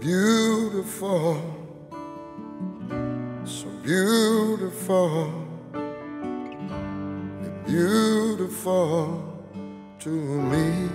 beautiful, so beautiful, you're beautiful to me.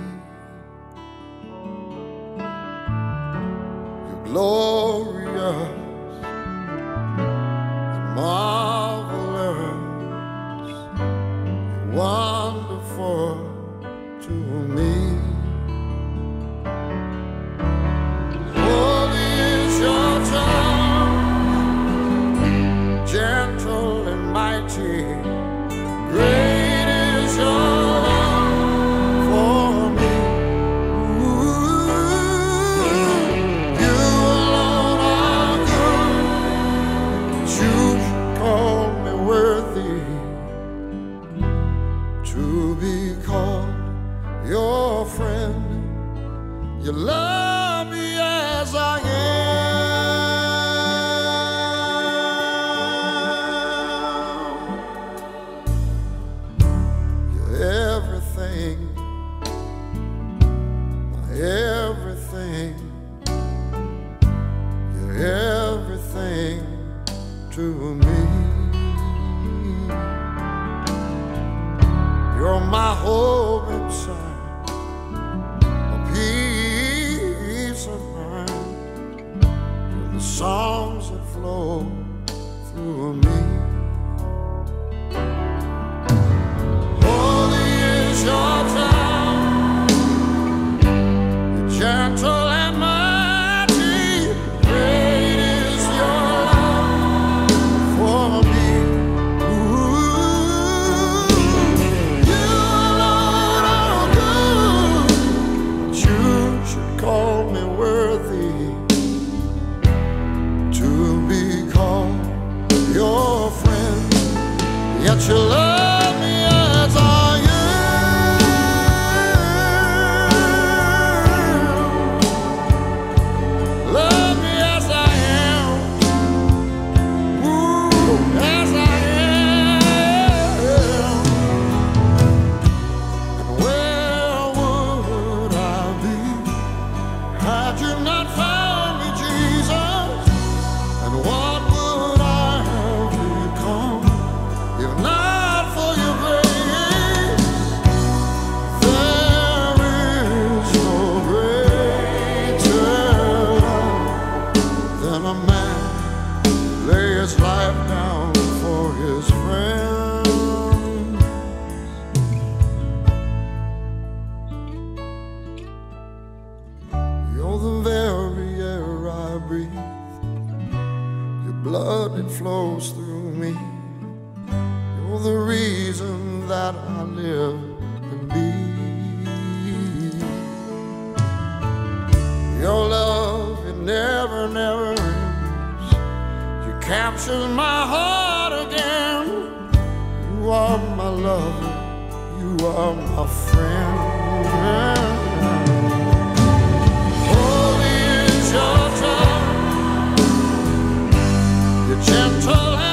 Can a man lay his life down for his friends? You're the very air I breathe. Your blood, it flows through me. You're the reason that I live. captures my heart again. You are my lover, you are my friend. Holy is your tongue, your gentle.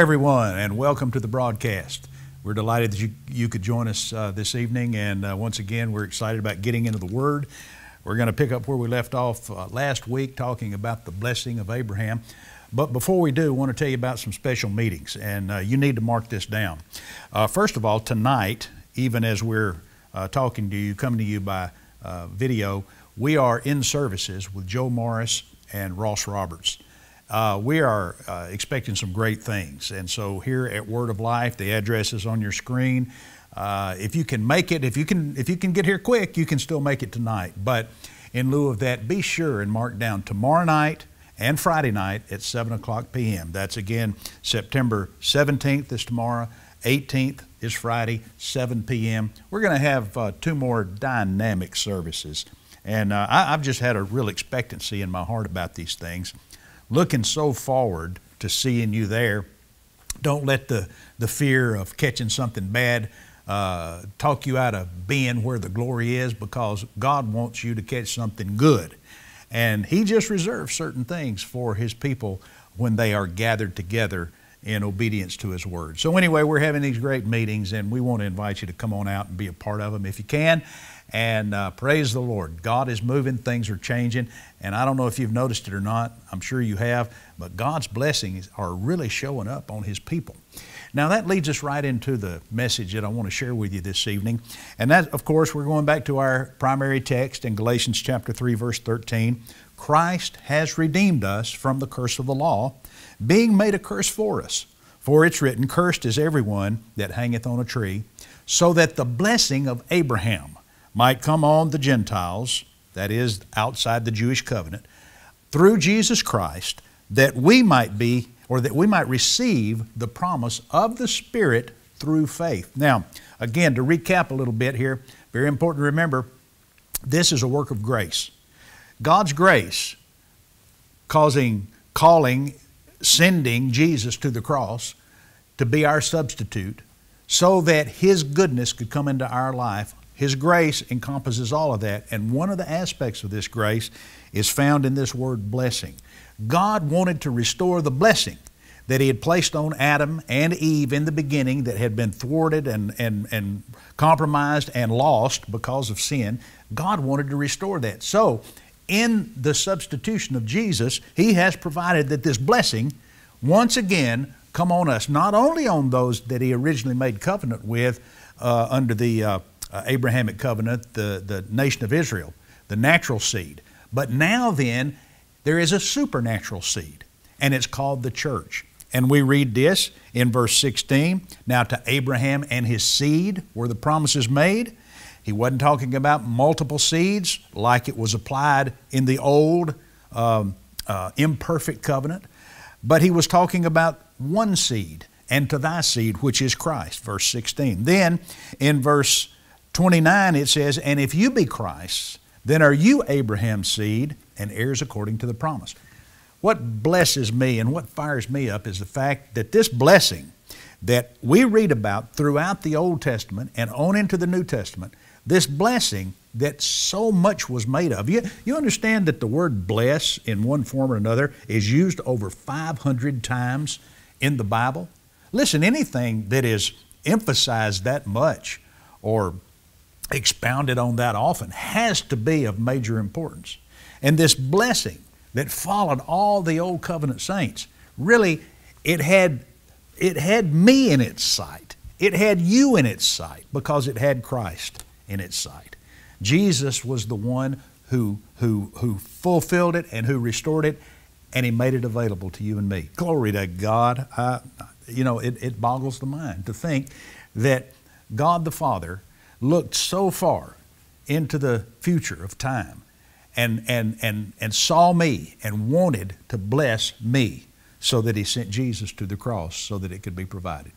everyone, and welcome to the broadcast. We're delighted that you, you could join us uh, this evening, and uh, once again, we're excited about getting into the Word. We're going to pick up where we left off uh, last week talking about the blessing of Abraham. But before we do, I want to tell you about some special meetings, and uh, you need to mark this down. Uh, first of all, tonight, even as we're uh, talking to you, coming to you by video, we are in services with Joe Morris and Ross Roberts. Uh, we are uh, expecting some great things. And so here at Word of Life, the address is on your screen. Uh, if you can make it, if you can, if you can get here quick, you can still make it tonight. But in lieu of that, be sure and mark down tomorrow night and Friday night at 7 o'clock p.m. That's again September 17th is tomorrow, 18th is Friday, 7 p.m. We're going to have uh, two more dynamic services. And uh, I, I've just had a real expectancy in my heart about these things looking so forward to seeing you there. Don't let the, the fear of catching something bad uh, talk you out of being where the glory is because God wants you to catch something good. And He just reserves certain things for His people when they are gathered together in obedience to His Word. So, anyway, we're having these great meetings, and we want to invite you to come on out and be a part of them if you can. And uh, praise the Lord. God is moving, things are changing. And I don't know if you've noticed it or not, I'm sure you have, but God's blessings are really showing up on His people. Now, that leads us right into the message that I want to share with you this evening. And that, of course, we're going back to our primary text in Galatians chapter 3, verse 13. Christ has redeemed us from the curse of the law, being made a curse for us. For it's written, Cursed is everyone that hangeth on a tree, so that the blessing of Abraham might come on the Gentiles, that is, outside the Jewish covenant, through Jesus Christ, that we might be, or that we might receive the promise of the Spirit through faith. Now, again, to recap a little bit here, very important to remember this is a work of grace. God's grace causing, calling, sending Jesus to the cross to be our substitute so that His goodness could come into our life his grace encompasses all of that. And one of the aspects of this grace is found in this word blessing. God wanted to restore the blessing that He had placed on Adam and Eve in the beginning that had been thwarted and, and, and compromised and lost because of sin. God wanted to restore that. So, in the substitution of Jesus, He has provided that this blessing once again come on us, not only on those that He originally made covenant with uh, under the uh, uh, Abrahamic covenant, the, the nation of Israel, the natural seed. But now then, there is a supernatural seed, and it's called the church. And we read this in verse 16. Now, to Abraham and his seed were the promises made. He wasn't talking about multiple seeds like it was applied in the old um, uh, imperfect covenant, but he was talking about one seed, and to thy seed, which is Christ, verse 16. Then in verse 29, it says, And if you be Christ, then are you Abraham's seed and heirs according to the promise. What blesses me and what fires me up is the fact that this blessing that we read about throughout the Old Testament and on into the New Testament, this blessing that so much was made of. You, you understand that the word bless in one form or another is used over 500 times in the Bible? Listen, anything that is emphasized that much or expounded on that often, has to be of major importance. And this blessing that followed all the old covenant saints, really, it had, it had me in its sight. It had you in its sight because it had Christ in its sight. Jesus was the one who, who, who fulfilled it and who restored it, and He made it available to you and me. Glory to God. I, you know, it, it boggles the mind to think that God the Father looked so far into the future of time and, and, and, and saw me and wanted to bless me so that he sent Jesus to the cross so that it could be provided.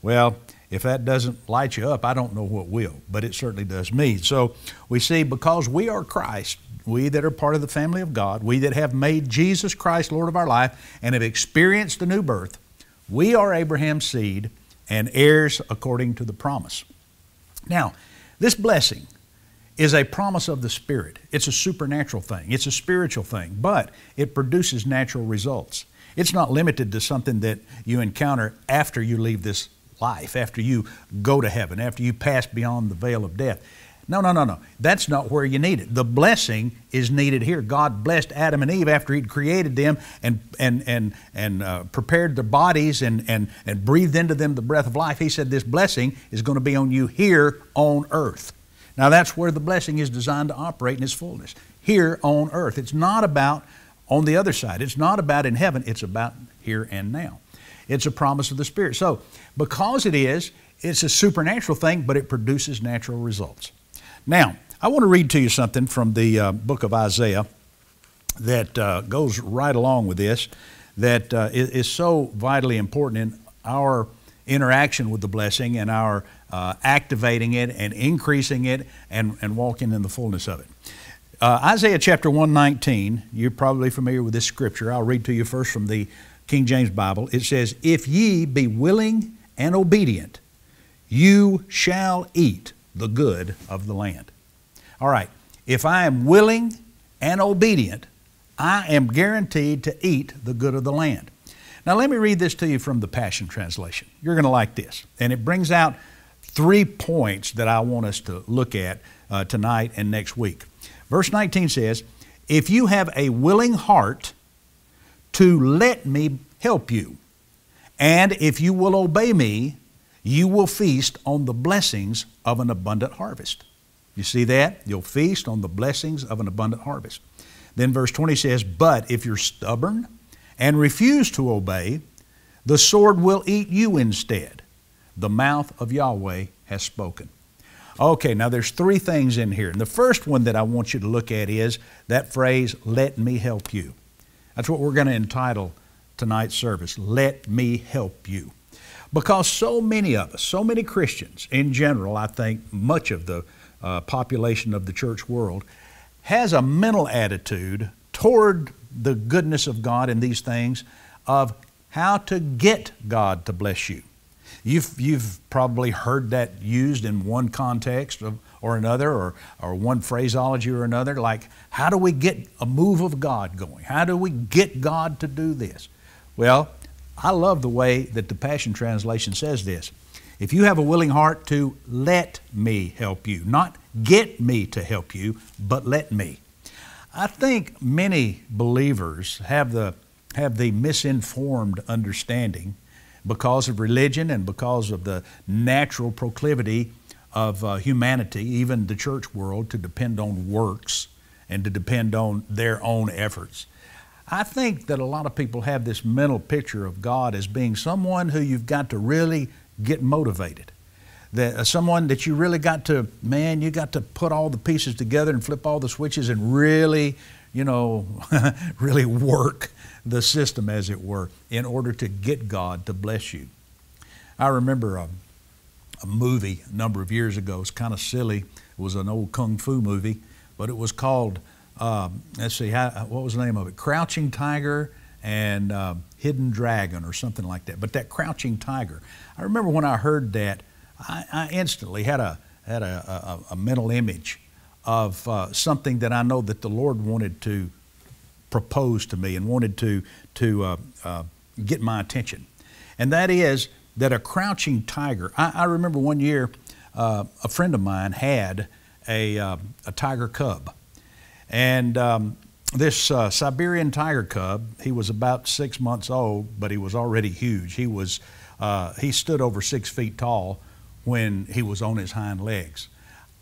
Well, if that doesn't light you up, I don't know what will, but it certainly does me. So we see because we are Christ, we that are part of the family of God, we that have made Jesus Christ Lord of our life and have experienced the new birth, we are Abraham's seed and heirs according to the promise. Now, this blessing is a promise of the Spirit. It's a supernatural thing, it's a spiritual thing, but it produces natural results. It's not limited to something that you encounter after you leave this life, after you go to heaven, after you pass beyond the veil of death. No, no, no, no. That's not where you need it. The blessing is needed here. God blessed Adam and Eve after He'd created them and, and, and, and uh, prepared their bodies and, and, and breathed into them the breath of life. He said, This blessing is going to be on you here on earth. Now, that's where the blessing is designed to operate in its fullness here on earth. It's not about on the other side, it's not about in heaven, it's about here and now. It's a promise of the Spirit. So, because it is, it's a supernatural thing, but it produces natural results. Now, I want to read to you something from the uh, book of Isaiah that uh, goes right along with this, that uh, is, is so vitally important in our interaction with the blessing and our uh, activating it and increasing it and, and walking in the fullness of it. Uh, Isaiah chapter 119, you're probably familiar with this scripture. I'll read to you first from the King James Bible. It says, If ye be willing and obedient, you shall eat the good of the land. All right, if I am willing and obedient, I am guaranteed to eat the good of the land. Now, let me read this to you from the Passion Translation. You're going to like this. And it brings out three points that I want us to look at uh, tonight and next week. Verse 19 says, If you have a willing heart to let me help you, and if you will obey me, you will feast on the blessings of an abundant harvest. You see that? You'll feast on the blessings of an abundant harvest. Then verse 20 says, But if you're stubborn and refuse to obey, the sword will eat you instead. The mouth of Yahweh has spoken. Okay, now there's three things in here. And the first one that I want you to look at is that phrase, let me help you. That's what we're going to entitle tonight's service, Let Me Help You. Because so many of us, so many Christians in general, I think much of the uh, population of the church world, has a mental attitude toward the goodness of God in these things of how to get God to bless you. You've, you've probably heard that used in one context of, or another, or, or one phraseology or another, like, how do we get a move of God going? How do we get God to do this? Well, I love the way that the Passion Translation says this. If you have a willing heart to let me help you, not get me to help you, but let me. I think many believers have the, have the misinformed understanding because of religion and because of the natural proclivity of uh, humanity, even the church world, to depend on works and to depend on their own efforts. I think that a lot of people have this mental picture of God as being someone who you've got to really get motivated. That uh, someone that you really got to, man, you got to put all the pieces together and flip all the switches and really, you know, really work the system, as it were, in order to get God to bless you. I remember a, um, a movie a number of years ago. It's kind of silly. It was an old kung fu movie, but it was called um, let's see, how, what was the name of it? Crouching Tiger and uh, Hidden Dragon or something like that. But that Crouching Tiger, I remember when I heard that, I, I instantly had a had a, a, a mental image of uh, something that I know that the Lord wanted to propose to me and wanted to to uh, uh get my attention, and that is that a crouching tiger. I, I remember one year uh, a friend of mine had a um, a tiger cub and um, this uh, Siberian tiger cub, he was about six months old, but he was already huge. He was uh, he stood over six feet tall when he was on his hind legs.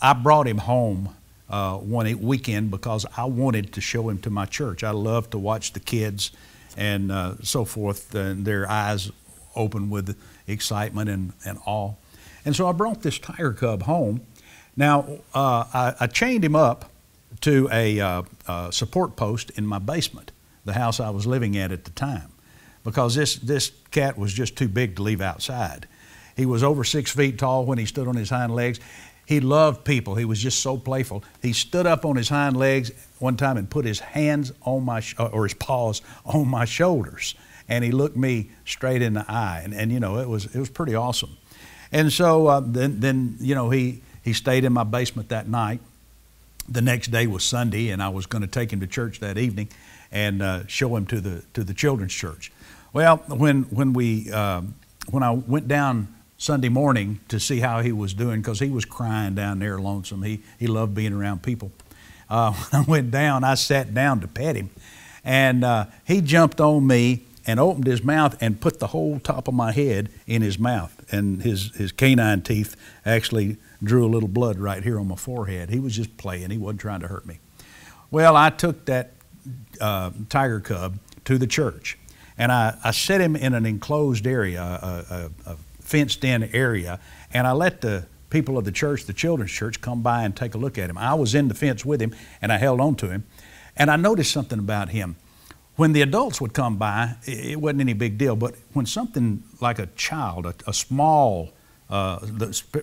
I brought him home uh, one weekend because I wanted to show him to my church. I love to watch the kids and uh, so forth, and their eyes open with excitement and, and awe. And so I brought this tiger cub home. Now, uh, I, I chained him up to a uh, uh, support post in my basement, the house I was living at at the time, because this, this cat was just too big to leave outside. He was over six feet tall when he stood on his hind legs. He loved people. He was just so playful. He stood up on his hind legs one time and put his hands on my, or his paws on my shoulders. And he looked me straight in the eye. And, and you know, it was, it was pretty awesome. And so uh, then, then, you know, he, he stayed in my basement that night the next day was Sunday, and I was going to take him to church that evening and uh, show him to the to the children's church. Well, when when we um, when I went down Sunday morning to see how he was doing, because he was crying down there lonesome. He he loved being around people. Uh, when I went down, I sat down to pet him, and uh, he jumped on me and opened his mouth and put the whole top of my head in his mouth and his, his canine teeth actually drew a little blood right here on my forehead. He was just playing, he wasn't trying to hurt me. Well, I took that uh, tiger cub to the church and I, I set him in an enclosed area, a, a, a fenced in area, and I let the people of the church, the children's church, come by and take a look at him. I was in the fence with him and I held on to him. And I noticed something about him when the adults would come by, it wasn't any big deal. But when something like a child, a, a small, uh,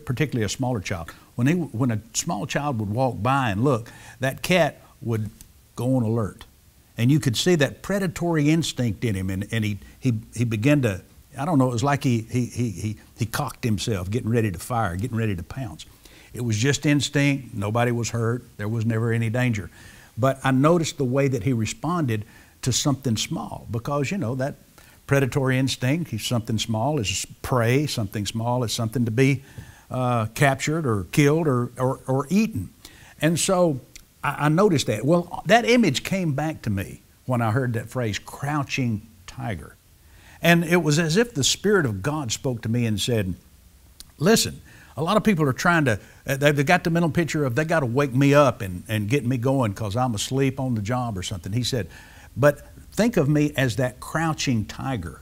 particularly a smaller child, when, they, when a small child would walk by and look, that cat would go on alert. And you could see that predatory instinct in him. And, and he, he, he began to, I don't know, it was like he, he, he, he, he cocked himself, getting ready to fire, getting ready to pounce. It was just instinct. Nobody was hurt. There was never any danger. But I noticed the way that he responded to something small because, you know, that predatory instinct, something small is prey, something small is something to be uh, captured or killed or, or, or eaten. And so I, I noticed that. Well, that image came back to me when I heard that phrase, crouching tiger. And it was as if the Spirit of God spoke to me and said, Listen, a lot of people are trying to, uh, they've got the mental picture of they got to wake me up and, and get me going because I'm asleep on the job or something. He said, but think of me as that crouching tiger,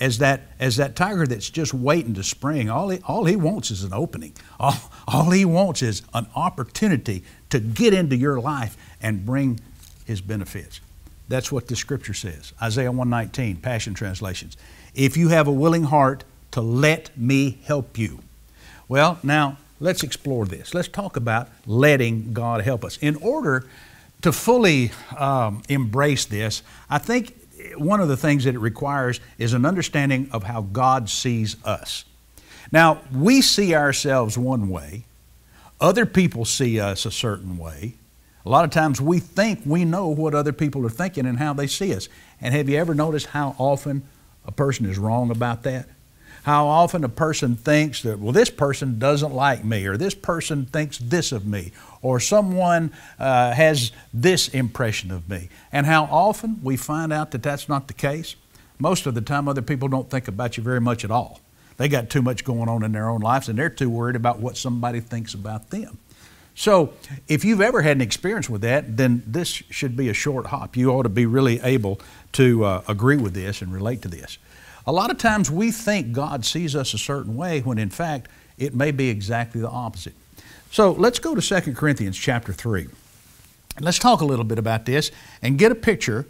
as that, as that tiger that's just waiting to spring. All he, all he wants is an opening. All, all he wants is an opportunity to get into your life and bring his benefits. That's what the scripture says. Isaiah 119, Passion Translations. If you have a willing heart to let me help you. Well, now let's explore this. Let's talk about letting God help us. In order to fully um, embrace this, I think one of the things that it requires is an understanding of how God sees us. Now, we see ourselves one way, other people see us a certain way. A lot of times we think we know what other people are thinking and how they see us. And have you ever noticed how often a person is wrong about that? How often a person thinks that, well, this person doesn't like me, or this person thinks this of me, or someone uh, has this impression of me. And how often we find out that that's not the case. Most of the time, other people don't think about you very much at all. They got too much going on in their own lives, and they're too worried about what somebody thinks about them. So, if you've ever had an experience with that, then this should be a short hop. You ought to be really able to uh, agree with this and relate to this. A lot of times we think God sees us a certain way when in fact it may be exactly the opposite. So let's go to 2 Corinthians chapter 3. Let's talk a little bit about this and get a picture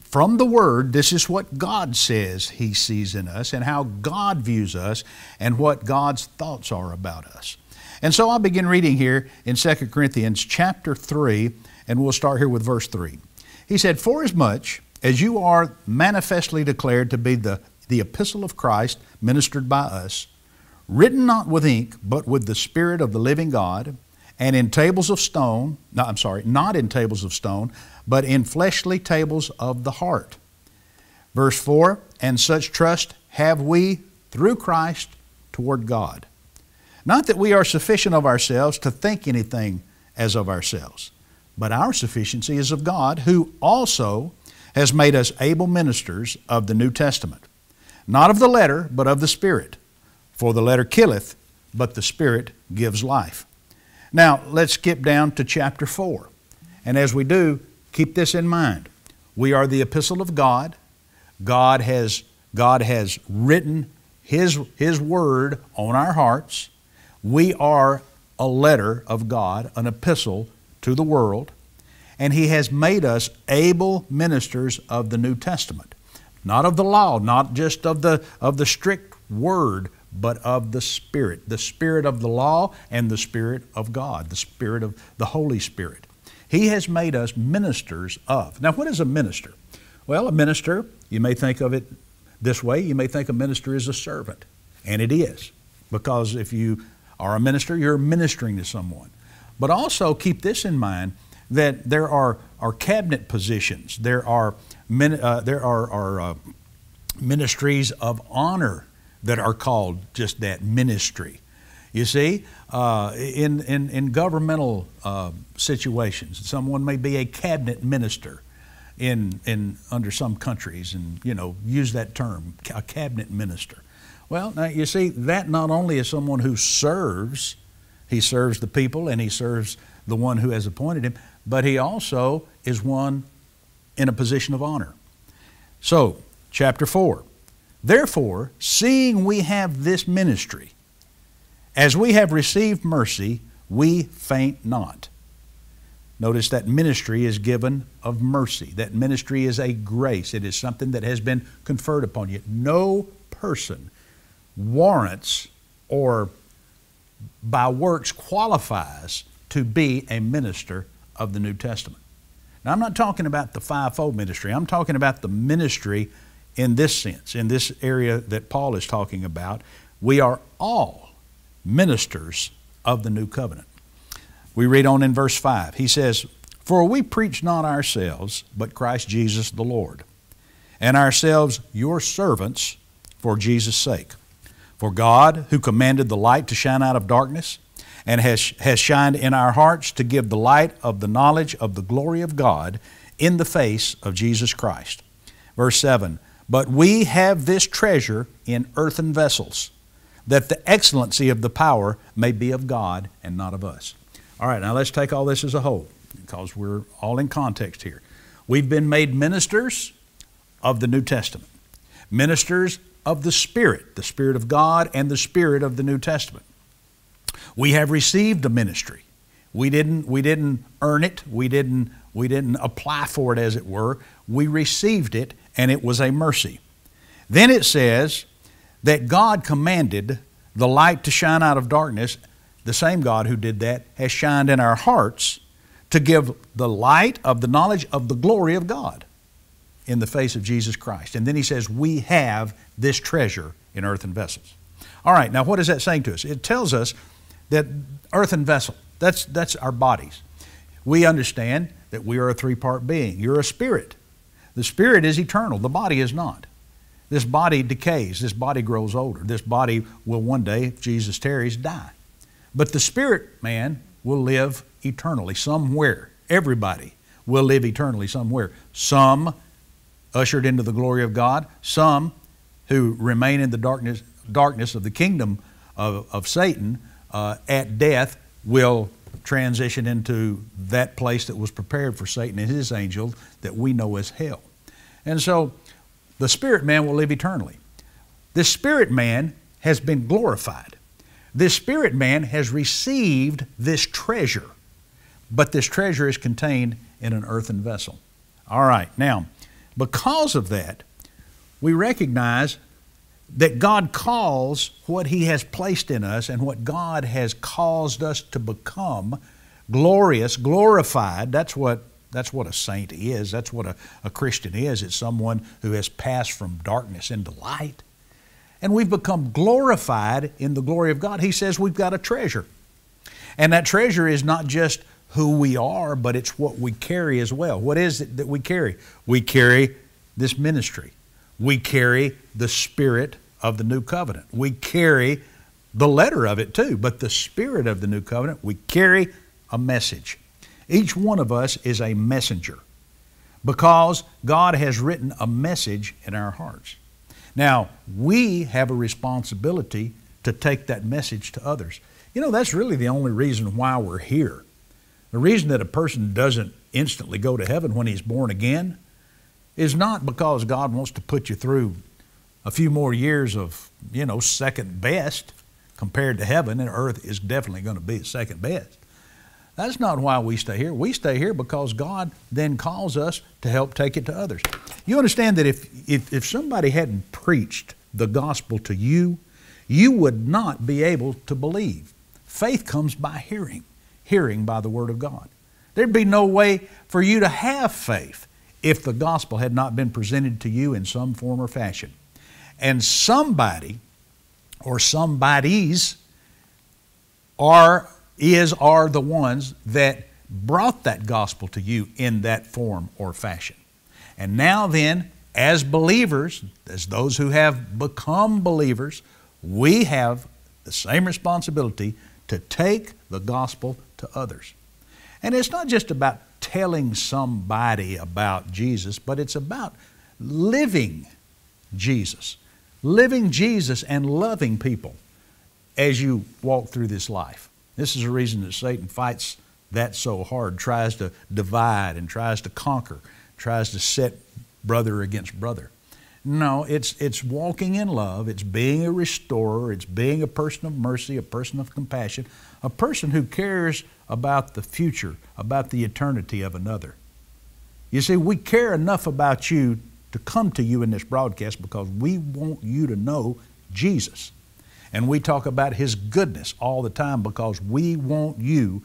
from the Word. This is what God says He sees in us and how God views us and what God's thoughts are about us. And so I'll begin reading here in 2 Corinthians chapter 3, and we'll start here with verse 3. He said, Forasmuch as you are manifestly declared to be the the epistle of Christ ministered by us, written not with ink, but with the Spirit of the living God, and in tables of stone, no, I'm sorry, not in tables of stone, but in fleshly tables of the heart. Verse 4 And such trust have we through Christ toward God. Not that we are sufficient of ourselves to think anything as of ourselves, but our sufficiency is of God, who also has made us able ministers of the New Testament not of the letter, but of the Spirit. For the letter killeth, but the Spirit gives life. Now, let's skip down to chapter 4. And as we do, keep this in mind. We are the epistle of God. God has, God has written His, His Word on our hearts. We are a letter of God, an epistle to the world. And He has made us able ministers of the New Testament not of the law, not just of the, of the strict word, but of the Spirit, the Spirit of the law and the Spirit of God, the Spirit of the Holy Spirit. He has made us ministers of. Now, what is a minister? Well, a minister, you may think of it this way, you may think a minister is a servant, and it is, because if you are a minister, you're ministering to someone. But also keep this in mind that there are are cabinet positions. There are min, uh, there are, are uh, ministries of honor that are called just that ministry. You see, uh, in, in, in governmental uh, situations, someone may be a cabinet minister in, in under some countries, and you know use that term, a cabinet minister. Well, now you see, that not only is someone who serves, he serves the people and he serves the one who has appointed him, but he also is one in a position of honor. So, chapter 4. Therefore, seeing we have this ministry, as we have received mercy, we faint not. Notice that ministry is given of mercy. That ministry is a grace. It is something that has been conferred upon you. No person warrants or by works qualifies to be a minister of the New Testament. Now, I'm not talking about the fivefold ministry, I'm talking about the ministry in this sense, in this area that Paul is talking about. We are all ministers of the new covenant. We read on in verse 5. He says, For we preach not ourselves, but Christ Jesus the Lord, and ourselves your servants for Jesus' sake. For God, who commanded the light to shine out of darkness, and has, has shined in our hearts to give the light of the knowledge of the glory of God in the face of Jesus Christ. Verse 7 But we have this treasure in earthen vessels, that the excellency of the power may be of God and not of us. All right, now let's take all this as a whole because we're all in context here. We've been made ministers of the New Testament, ministers of the Spirit, the Spirit of God and the Spirit of the New Testament. We have received a ministry. We didn't, we didn't earn it. We didn't, we didn't apply for it, as it were. We received it, and it was a mercy. Then it says that God commanded the light to shine out of darkness. The same God who did that has shined in our hearts to give the light of the knowledge of the glory of God in the face of Jesus Christ. And then he says, We have this treasure in earthen vessels. All right, now what is that saying to us? It tells us that earthen vessel, that's, that's our bodies. We understand that we are a three part being. You're a spirit. The spirit is eternal, the body is not. This body decays, this body grows older, this body will one day, if Jesus tarries, die. But the spirit man will live eternally somewhere. Everybody will live eternally somewhere. Some ushered into the glory of God, some who remain in the darkness, darkness of the kingdom of, of Satan, uh, at death will transition into that place that was prepared for Satan and his angels that we know as hell. And so the spirit man will live eternally. This spirit man has been glorified. This spirit man has received this treasure, but this treasure is contained in an earthen vessel. All right, now, because of that, we recognize that God calls what He has placed in us and what God has caused us to become glorious, glorified. That's what, that's what a saint is. That's what a, a Christian is. It's someone who has passed from darkness into light. And we've become glorified in the glory of God. He says we've got a treasure. And that treasure is not just who we are, but it's what we carry as well. What is it that we carry? We carry this ministry we carry the spirit of the new covenant. We carry the letter of it too, but the spirit of the new covenant, we carry a message. Each one of us is a messenger because God has written a message in our hearts. Now, we have a responsibility to take that message to others. You know, that's really the only reason why we're here. The reason that a person doesn't instantly go to heaven when he's born again is not because God wants to put you through a few more years of, you know, second best compared to heaven, and earth is definitely going to be second best. That's not why we stay here. We stay here because God then calls us to help take it to others. You understand that if, if, if somebody hadn't preached the gospel to you, you would not be able to believe. Faith comes by hearing, hearing by the Word of God. There'd be no way for you to have faith if the gospel had not been presented to you in some form or fashion. And somebody or somebodies are, is, are the ones that brought that gospel to you in that form or fashion. And now then, as believers, as those who have become believers, we have the same responsibility to take the gospel to others. And it's not just about telling somebody about Jesus, but it's about living Jesus, living Jesus and loving people as you walk through this life. This is the reason that Satan fights that so hard, tries to divide and tries to conquer, tries to set brother against brother. No, it's, it's walking in love, it's being a restorer, it's being a person of mercy, a person of compassion, a person who cares about the future, about the eternity of another. You see, we care enough about you to come to you in this broadcast because we want you to know Jesus. And we talk about His goodness all the time because we want you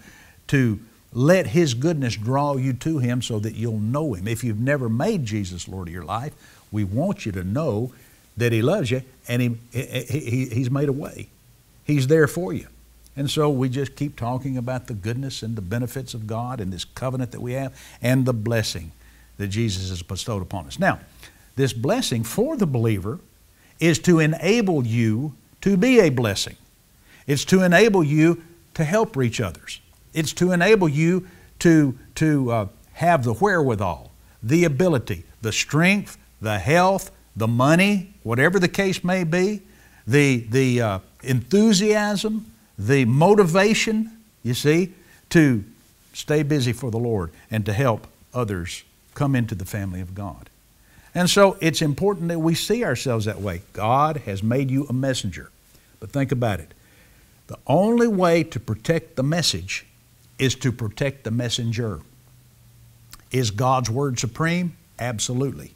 to let His goodness draw you to Him so that you'll know Him. If you've never made Jesus Lord of your life, we want you to know that He loves you and he, he, He's made a way. He's there for you. And so we just keep talking about the goodness and the benefits of God and this covenant that we have and the blessing that Jesus has bestowed upon us. Now, this blessing for the believer is to enable you to be a blessing. It's to enable you to help reach others. It's to enable you to, to uh, have the wherewithal, the ability, the strength, the health, the money, whatever the case may be, the, the uh, enthusiasm, the motivation, you see, to stay busy for the Lord and to help others come into the family of God. And so it's important that we see ourselves that way. God has made you a messenger. But think about it the only way to protect the message is to protect the messenger. Is God's Word supreme? Absolutely.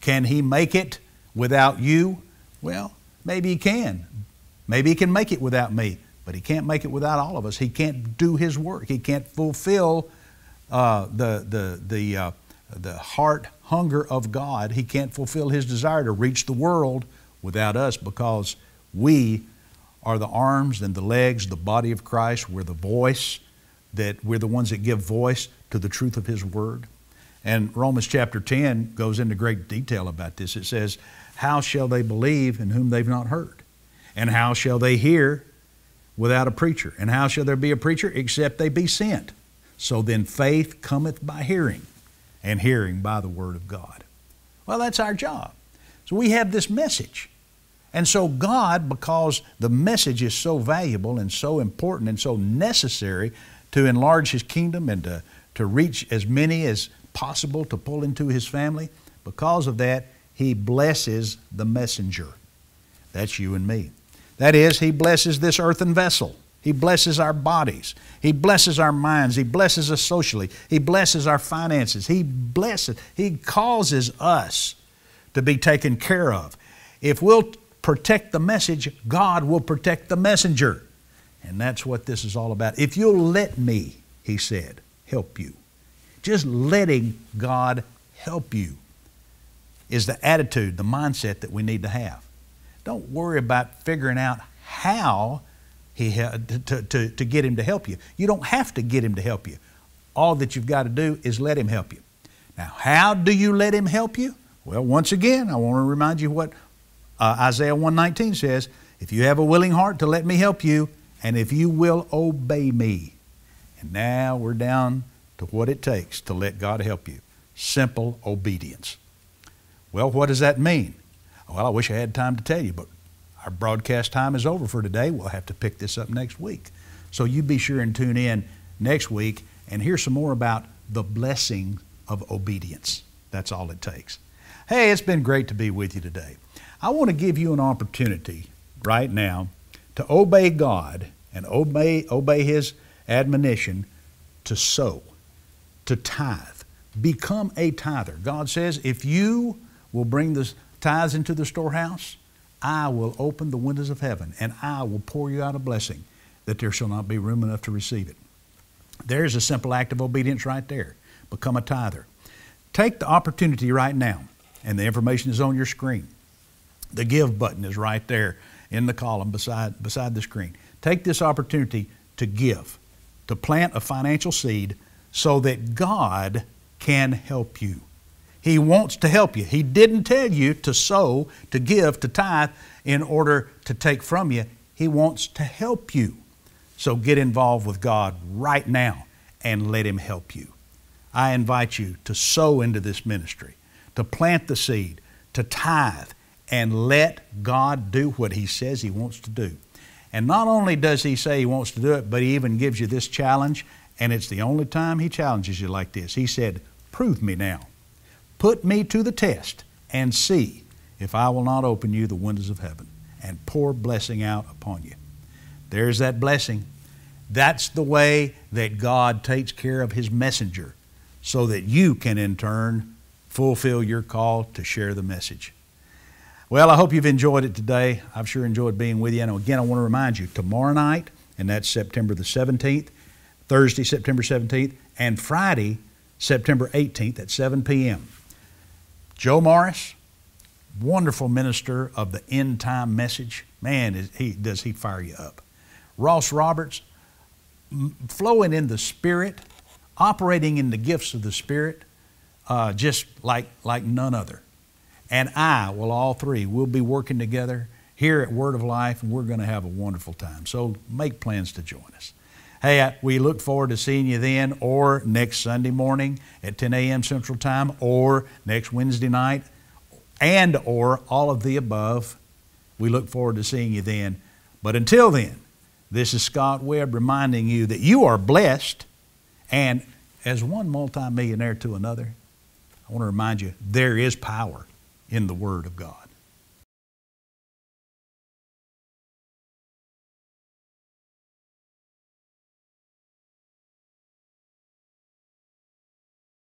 Can He make it without you? Well, maybe He can. Maybe He can make it without me but He can't make it without all of us. He can't do His work. He can't fulfill uh, the, the, the, uh, the heart hunger of God. He can't fulfill His desire to reach the world without us because we are the arms and the legs, the body of Christ. We're the voice that we're the ones that give voice to the truth of His Word. And Romans chapter 10 goes into great detail about this. It says, How shall they believe in whom they've not heard? And how shall they hear without a preacher. And how shall there be a preacher except they be sent? So then faith cometh by hearing, and hearing by the Word of God. Well, that's our job. So we have this message. And so, God, because the message is so valuable and so important and so necessary to enlarge His kingdom and to, to reach as many as possible to pull into His family, because of that, He blesses the messenger. That's you and me. That is, He blesses this earthen vessel. He blesses our bodies. He blesses our minds. He blesses us socially. He blesses our finances. He blesses. He causes us to be taken care of. If we'll protect the message, God will protect the messenger. And that's what this is all about. If you'll let me, he said, help you. Just letting God help you is the attitude, the mindset that we need to have. Don't worry about figuring out how he to, to, to get him to help you. You don't have to get him to help you. All that you've got to do is let him help you. Now, how do you let him help you? Well, once again, I want to remind you what uh, Isaiah 119 says, if you have a willing heart to let me help you, and if you will obey me. And now we're down to what it takes to let God help you. Simple obedience. Well, what does that mean? Well, I wish I had time to tell you, but our broadcast time is over for today. We'll have to pick this up next week. So you be sure and tune in next week and hear some more about the blessing of obedience. That's all it takes. Hey, it's been great to be with you today. I want to give you an opportunity right now to obey God and obey, obey His admonition to sow, to tithe. Become a tither. God says, if you will bring this, tithes into the storehouse, I will open the windows of heaven and I will pour you out a blessing that there shall not be room enough to receive it. There's a simple act of obedience right there. Become a tither. Take the opportunity right now, and the information is on your screen. The give button is right there in the column beside, beside the screen. Take this opportunity to give, to plant a financial seed so that God can help you. He wants to help you. He didn't tell you to sow, to give, to tithe in order to take from you. He wants to help you. So get involved with God right now and let Him help you. I invite you to sow into this ministry, to plant the seed, to tithe, and let God do what He says He wants to do. And not only does He say He wants to do it, but He even gives you this challenge, and it's the only time He challenges you like this. He said, Prove me now. Put me to the test and see if I will not open you the windows of heaven and pour blessing out upon you. There's that blessing. That's the way that God takes care of His messenger so that you can in turn fulfill your call to share the message. Well, I hope you've enjoyed it today. I've sure enjoyed being with you. And again, I want to remind you tomorrow night, and that's September the 17th, Thursday, September 17th, and Friday, September 18th at 7 p.m. Joe Morris, wonderful minister of the end time message. Man, is he, does he fire you up. Ross Roberts, flowing in the Spirit, operating in the gifts of the Spirit, uh, just like, like none other. And I, well, all three, will be working together here at Word of Life, and we're going to have a wonderful time. So make plans to join us. Hey, we look forward to seeing you then, or next Sunday morning at 10 a.m. Central Time, or next Wednesday night, and or all of the above. We look forward to seeing you then. But until then, this is Scott Webb reminding you that you are blessed, and as one multimillionaire to another, I want to remind you there is power in the Word of God.